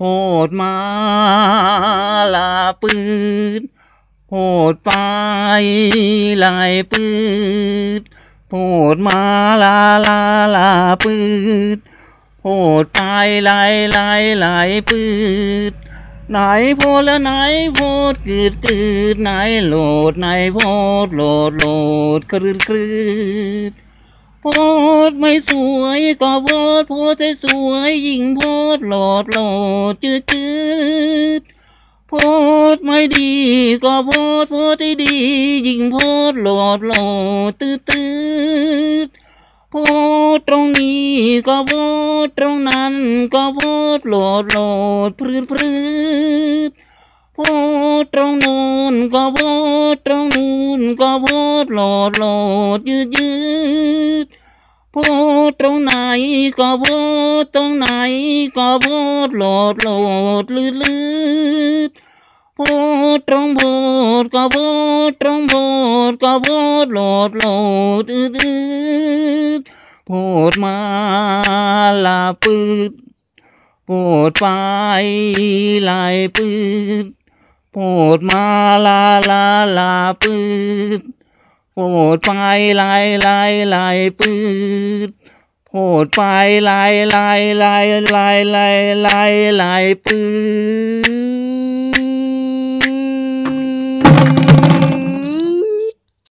โหดมาลาปืนโหดไปลายปืนโหดมาลาลาลาปืนโหดไปลายลายลายปืนไหนโพดและไหนโพดกืดกืดไหนโหลดไหนโพดโหลดโหลดกรืดกรืดพดไม่สวย ก็พอดโพดใจสวยยิ่งพอดหลอดหลอดจืดจืดโพดไม่ดี ก็พอดโพดทีดียิ่งพอดหลอดหลอดตืดตืดโพดตรงนี้ก็พอดตรงนั้น ก็พอดหลอดหลอดพรืดพรืดโพดตรงโน้นก็พอดตรงนู้นก็พอดหลอดหลอดยืดยืดพอดตรงไหนก็พอดตรงไหน ก็พอดโหลดโหลดลืดลืดพอดตรงพอดก็พอดตรงพอดก็พอดโหลดโหลดลืดอืดพอดมาลาปืดพอดไปลายปืดพอดมาลาลาลาปืดโหดไปลายลายลายปืดโหดไปลายลายลายลายลายลายลายปืด